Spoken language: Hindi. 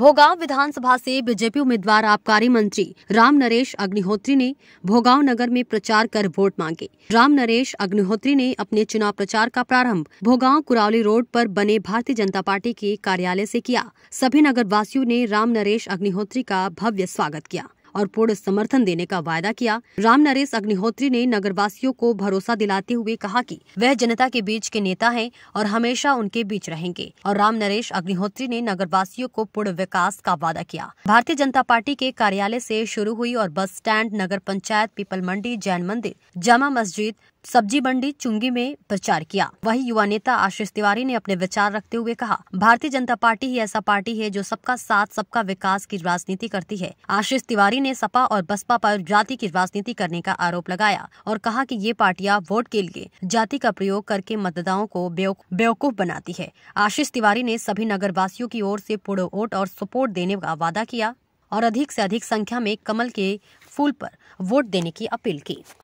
भोगांव विधानसभा से बीजेपी उम्मीदवार आबकारी मंत्री राम नरेश अग्निहोत्री ने भोगांव नगर में प्रचार कर वोट मांगे राम नरेश अग्निहोत्री ने अपने चुनाव प्रचार का प्रारंभ भोगांव कुरावली रोड पर बने भारतीय जनता पार्टी के कार्यालय से किया सभी नगर वासियों ने राम नरेश अग्निहोत्री का भव्य स्वागत किया और पूर्ण समर्थन देने का वायदा किया राम नरेश अग्निहोत्री ने नगरवासियों को भरोसा दिलाते हुए कहा कि वह जनता के बीच के नेता हैं और हमेशा उनके बीच रहेंगे और राम नरेश अग्निहोत्री ने नगरवासियों को पूर्ण विकास का वादा किया भारतीय जनता पार्टी के कार्यालय ऐसी शुरू हुई और बस स्टैंड नगर पंचायत पीपल मंडी जैन मंदिर जामा मस्जिद सब्जी मंडी चुंगी में प्रचार किया वहीं युवा नेता आशीष तिवारी ने अपने विचार रखते हुए कहा भारतीय जनता पार्टी ही ऐसा पार्टी है जो सबका साथ सबका विकास की राजनीति करती है आशीष तिवारी ने सपा और बसपा पर जाति की राजनीति करने का आरोप लगाया और कहा कि ये पार्टियां वोट के लिए जाति का प्रयोग करके मतदाताओं को बेवकूफ बनाती है आशीष तिवारी ने सभी नगर वासियों की ओर से पूर्ण वोट और सपोर्ट देने का वादा किया और अधिक से अधिक संख्या में कमल के फूल पर वोट देने की अपील की